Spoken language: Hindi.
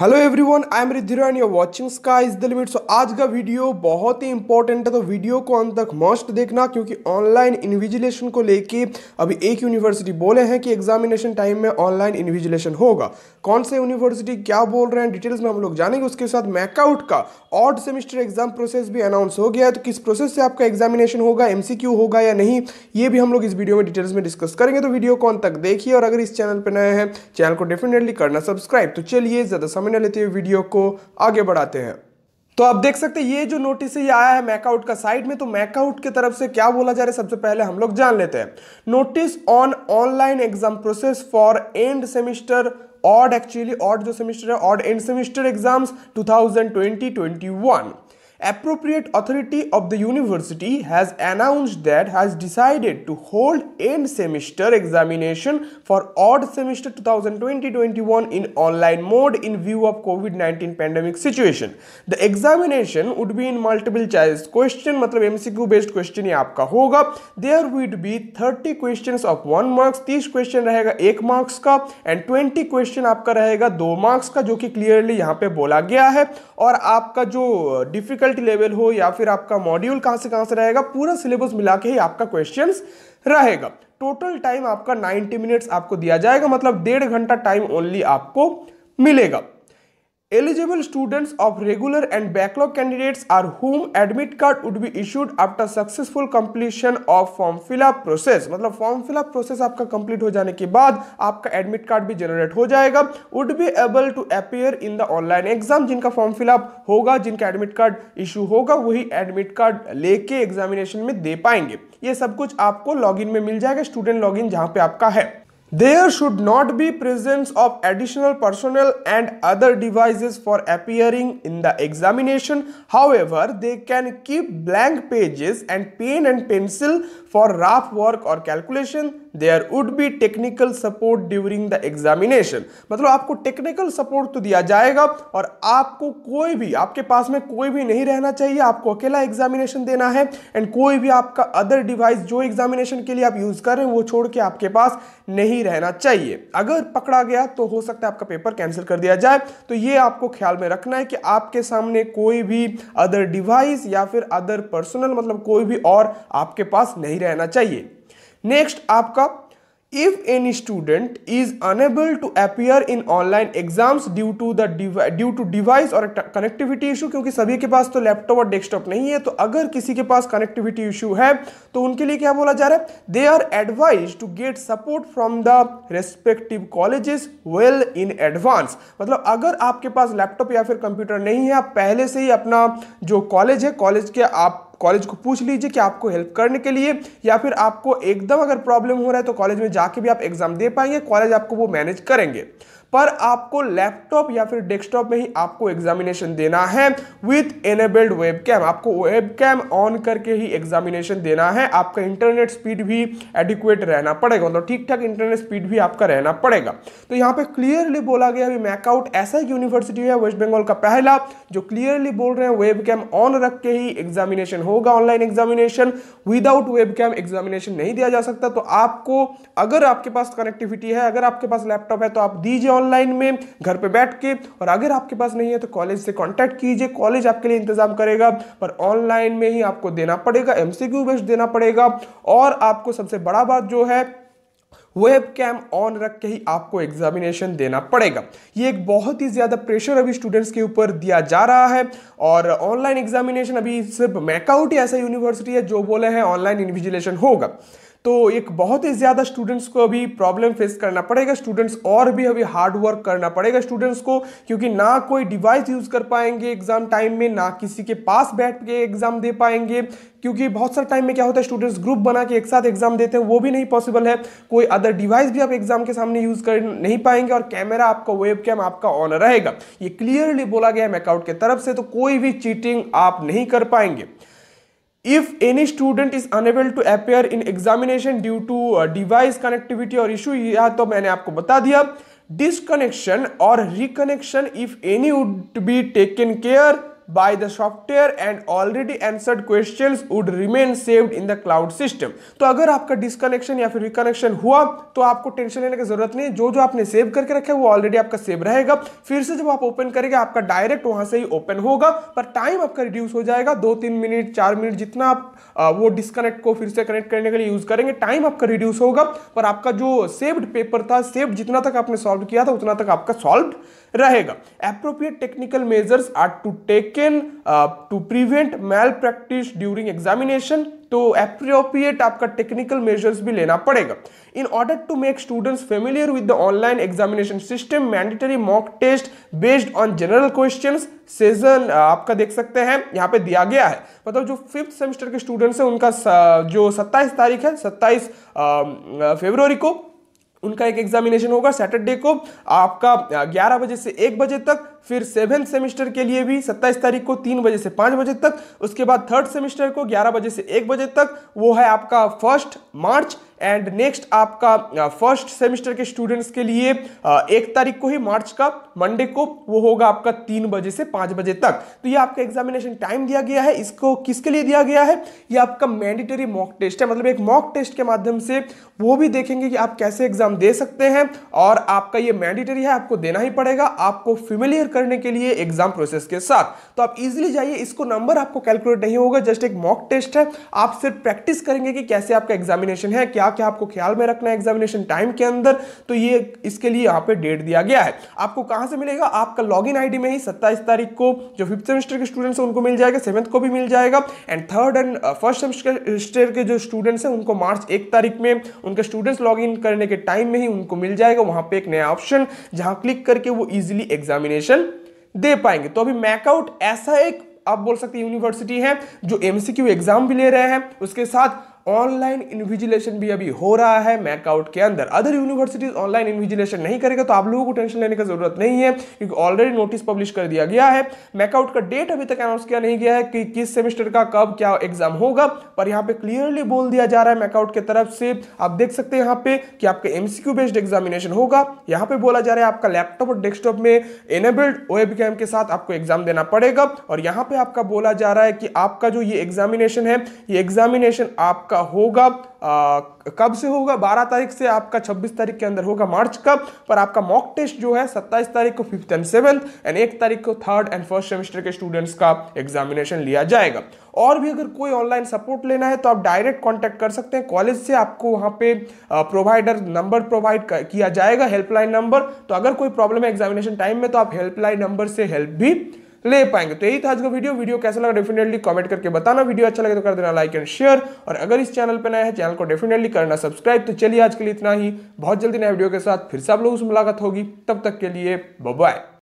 Hello everyone I am Ridhir and you're watching sky is the limit so आज का वीडियो बहुत ही इंपॉर्टेंट है तो वीडियो को अंत तक मस्ट देखना क्योंकि ऑनलाइन इन्विजिलेशन को लेके अभी एक यूनिवर्सिटी बोले हैं कि एग्जामिनेशन टाइम में ऑनलाइन इन्विजिलेशन होगा कौन से यूनिवर्सिटी क्या बोल रहे हैं डिटेल्स में हम लोग जानेंगे उसके साथ मैकआउट का ऑर्ड सेमिस्टर एग्जाम प्रोसेस भी अनाउंस हो गया है तो किस प्रोसेस से आपका एग्जामिनेशन होगा एम होगा या नहीं ये भी हम लोग इस वीडियो में डिटेल्स में डिस्कस करेंगे तो वीडियो को अंत तक देखिए और अगर इस चैनल पर नए हैं चैनल को डेफिनेटली करना सब्सक्राइब तो चलिए ज़्यादा समय समझने लेते हुए वीडियो को आगे बढ़ाते हैं तो आप देख सकते हैं ये जो नोटिस है ये आया है मैकआउट का साइड में तो मैकआउट की तरफ से क्या बोला जा रहा है सबसे पहले हम लोग जान लेते हैं notice on online exam process for end semester odd actually odd जो सेमिस्टर है odd end semester exams 2020-21 appropriate authority of the university has announced that has decided to hold end semester examination for odd semester 2020-21 in online mode in view of COVID-19 pandemic situation. The examination would be in multiple choice question मतलब MCQ based question ये आपका होगा. There would be 30 questions of one marks, 30 question रहेगा एक marks का and 20 question आपका रहेगा दो marks का जो कि clearly यहाँ पे बोला गया है और आपका जो difficult डिफिकल्टी लेवल हो या फिर आपका मॉड्यूल कहाँ से कहाँ से रहेगा पूरा सिलेबस मिला के ही आपका क्वेश्चन रहेगा टोटल टाइम आपका 90 मिनट्स आपको दिया जाएगा मतलब डेढ़ घंटा टाइम ओनली आपको मिलेगा Eligible students of regular and backlog candidates are whom admit card would be issued after successful completion of form fill up process मतलब form fill up process आपका complete हो जाने के बाद आपका admit card भी generate हो जाएगा would be able to appear in the online exam जिनका form fill up होगा जिनका admit card issue होगा वही admit card लेके examination में दे पाएंगे ये सब कुछ आपको login में मिल जाएगा student login जहाँ पे आपका है There should not be presence of additional personnel and other devices for appearing in the examination. However, they can keep blank pages and pen and pencil for rough work or calculation there would be technical support during the examination मतलब आपको technical support तो दिया जाएगा और आपको कोई भी आपके पास में कोई भी नहीं रहना चाहिए आपको अकेला examination देना है and कोई भी आपका other device जो examination के लिए आप use कर रहे हैं वो छोड़ के आपके पास नहीं रहना चाहिए अगर पकड़ा गया तो हो सकता है आपका पेपर कैंसिल कर दिया जाए तो ये आपको ख्याल में रखना है कि आपके सामने कोई भी अदर डिवाइस या फिर अदर पर्सनल मतलब कोई भी और आपके पास नहीं रहना चाहिए नेक्स्ट आपका if any student is unable to appear in online exams due to the due to device or connectivity क्योंकि सभी के पास तो लैपटॉप और डेस्कटॉप नहीं है तो अगर किसी के पास कनेक्टिविटी इशू है तो उनके लिए क्या बोला जा रहा है they are advised to get support from the respective colleges well in advance मतलब अगर आपके पास लैपटॉप या फिर कंप्यूटर नहीं है आप पहले से ही अपना जो कॉलेज है कॉलेज के आप कॉलेज को पूछ लीजिए कि आपको हेल्प करने के लिए या फिर आपको एकदम अगर प्रॉब्लम हो रहा है तो कॉलेज में जाके भी आप एग्जाम दे पाएंगे कॉलेज आपको वो मैनेज करेंगे पर आपको लैपटॉप या फिर डेस्कटॉप में ही आपको एग्जामिनेशन देना है विथ एनेबल्ड वेब कैम आपको वेब कैम ऑन करके ही एग्जामिनेशन देना है आपका इंटरनेट स्पीड भी एडिक्वेट रहना पड़ेगा मतलब ठीक ठाक इंटरनेट स्पीड भी आपका रहना पड़ेगा तो यहाँ पे क्लियरली बोला गया अभी मैकआउट ऐसा यूनिवर्सिटी है वेस्ट बंगाल का पहला जो क्लियरली बोल रहे हैं वेब कैम ऑन रख के ही एग्जामिनेशन होगा online examination without web cam examination नहीं दिया जा सकता तो आपको अगर आपके पास कनेक्टिविटी है अगर आपके पास लैपटॉप है तो आप दीजिए ऑनलाइन में घर पे बैठ के और अगर आपके पास नहीं है तो कॉलेज से कॉन्टैक्ट कीजिए कॉलेज आपके लिए इंतजाम करेगा पर ऑनलाइन में ही आपको देना पड़ेगा एम बेस्ड देना पड़ेगा और आपको सबसे बड़ा बात जो है वेब कैम ऑन रख के ही आपको एग्जामिनेशन देना पड़ेगा ये एक बहुत ही ज़्यादा प्रेशर अभी स्टूडेंट्स के ऊपर दिया जा रहा है और ऑनलाइन एग्जामिनेशन अभी सिर्फ मैकआउट ही ऐसा यूनिवर्सिटी है जो बोले हैं ऑनलाइन इन्विजिलेशन होगा तो एक बहुत ही ज़्यादा स्टूडेंट्स को अभी प्रॉब्लम फेस करना पड़ेगा स्टूडेंट्स और भी अभी हार्ड वर्क करना पड़ेगा स्टूडेंट्स को क्योंकि ना कोई डिवाइस यूज़ कर पाएंगे एग्जाम टाइम में ना किसी के पास बैठ के एग्जाम दे पाएंगे क्योंकि बहुत सारे टाइम में क्या होता है स्टूडेंट्स ग्रुप बना के एक साथ एग्जाम देते हैं वो भी नहीं पॉसिबल है कोई अदर डिवाइस भी आप एग्जाम के सामने यूज़ कर नहीं पाएंगे और कैमरा आपका वेब कैम आपका ऑन रहेगा ये क्लियरली बोला गया है मैकआउट की तरफ से तो कोई भी चीटिंग आप नहीं कर पाएंगे if any student is unable to appear in examination due to device connectivity or issue यह तो मैंने आपको बता दिया disconnection or reconnection if any would be taken care by the software and already answered questions would remain saved in the cloud system तो अगर आपका डिस्कनेक्शन या फिर रिकनेक्शन हुआ तो आपको टेंशन लेने की जरूरत नहीं है जो जो आपने सेव करके रखा है वो ऑलरेडी आपका सेव रहेगा फिर से जब आप ओपन करेंगे आपका डायरेक्ट वहां से ही ओपन होगा पर टाइम आपका रिड्यूस हो जाएगा दो तीन मिनट चार मिनट जितना आप वो डिस्कनेक्ट को फिर से कनेक्ट करने के लिए यूज करेंगे टाइम आपका रिड्यूस होगा पर आपका जो सेव्ड पेपर था सेव्ड जितना तक आपने सॉल्व किया था उतना तक आपका सॉल्व रहेगा appropriate technical measures are to take taken to prevent malpractice during examination तो अप्रोप्रिएट आपका टेक्निकल मेजर्स भी लेना पड़ेगा in order to make students familiar with the online examination system mandatory mock test based on general question session आपका देख सकते हैं यहाँ पे दिया गया है मतलब जो फिफ्थ सेमेस्टर के स्टूडेंट्स हैं उनका जो 27 तारीख है 27 फरवरी को उनका एक एग्जामिनेशन होगा सैटरडे को आपका 11 बजे से 1 बजे तक फिर सेवेंथ सेमेस्टर के लिए भी 27 तारीख को 3 बजे से 5 बजे तक उसके बाद थर्ड सेमेस्टर को 11 बजे से 1 बजे तक वो है आपका फर्स्ट मार्च एंड नेक्स्ट आपका फर्स्ट uh, सेमेस्टर के स्टूडेंट्स के लिए uh, एक तारीख को ही मार्च का मंडे को वो होगा आपका तीन बजे से पांच बजे तक तो ये आपका एग्जामिनेशन टाइम दिया गया है इसको किसके लिए दिया गया है ये आपका मैंडेटरी मॉक टेस्ट है मतलब एक मॉक टेस्ट के माध्यम से वो भी देखेंगे कि आप कैसे एग्जाम दे सकते हैं और आपका ये मैंडेटरी है आपको देना ही पड़ेगा आपको फिमिलियर करने के लिए एग्जाम प्रोसेस के साथ तो आप इजिली जाइए इसको नंबर आपको कैलकुलेट नहीं होगा जस्ट एक मॉक टेस्ट है आप सिर्फ प्रैक्टिस करेंगे कि कैसे आपका एग्जामिनेशन है क्या क्या क्या आपको ख्याल में रखना है एग्जामिनेशन टाइम के अंदर तो ये इसके लिए यहाँ पे डेट दिया गया है आपको कहाँ से मिलेगा आपका लॉग इन में ही सत्ताईस तारीख को जो फिफ्थ सेमेस्टर के स्टूडेंट्स हैं उनको मिल जाएगा सेवन्थ को भी मिल जाएगा and third and first semester के जो स्टूडेंट्स हैं उनको मार्च एक तारीख में उनके स्टूडेंट्स लॉग इन करने के टाइम में ही उनको मिल जाएगा वहाँ पर एक नया ऑप्शन जहाँ क्लिक करके वो ईजिली एग्जामिनेशन दे पाएंगे तो अभी मैकआउट ऐसा एक आप बोल सकते हैं यूनिवर्सिटी है जो एमसीक्यू एग्जाम भी ले रहे हैं उसके साथ ऑनलाइन इन्विजिलेशन भी अभी हो रहा है मैकआउट के अंदर अदर यूनिवर्सिटीज ऑनलाइन इन्विजिलेशन नहीं करेगा तो आप लोगों को टेंशन लेने की जरूरत नहीं है क्योंकि ऑलरेडी नोटिस पब्लिश कर दिया गया है मैकआउट का डेट अभी तक अनाउंस किया नहीं गया है कि किस सेमेस्टर का कब क्या एग्जाम होगा पर यहाँ पे क्लियरली बोल दिया जा रहा है मैकआउट की तरफ से आप देख सकते हैं यहाँ पे कि आपका एमसीक्यू बेस्ड एग्जामिनेशन होगा यहाँ पे बोला जा रहा है आपका लैपटॉप और डेस्कटॉप में एनेबल्ड वेब कैम के साथ आपको एग्जाम देना पड़ेगा और यहाँ पे आपका बोला जा रहा है कि आपका जो ये एग्जामिनेशन है ये एग्जामिनेशन आप आपका होगा आ, कब से होगा बारह तारीख से आपका छब्बीस तारीख के अंदर होगा मार्च का पर आपका मॉक टेस्ट जो है सत्ताईस तारीख को फिफ्थ एंड सेवन्थ एंड एक तारीख को थर्ड एंड फर्स्ट सेमेस्टर के स्टूडेंट्स का एग्जामिनेशन लिया जाएगा और भी अगर कोई ऑनलाइन सपोर्ट लेना है तो आप डायरेक्ट कॉन्टैक्ट कर सकते हैं कॉलेज से आपको वहाँ पे प्रोवाइडर नंबर प्रोवाइड किया जाएगा हेल्पलाइन नंबर तो अगर कोई प्रॉब्लम है एग्जामिनेशन टाइम में तो आप हेल्पलाइन नंबर से हेल्प भी ले पाएंगे तो यही था आज का वीडियो वीडियो कैसा लगा डेफिनेटली कमेंट करके बताना वीडियो अच्छा लगे तो कर देना लाइक एंड शेयर और अगर इस चैनल पर नया है चैनल को डेफिनेटली करना सब्सक्राइब तो चलिए आज के लिए इतना ही बहुत जल्दी नया वीडियो के साथ फिर से आप लोगों से मुलाकात होगी तब तक के लिए बाय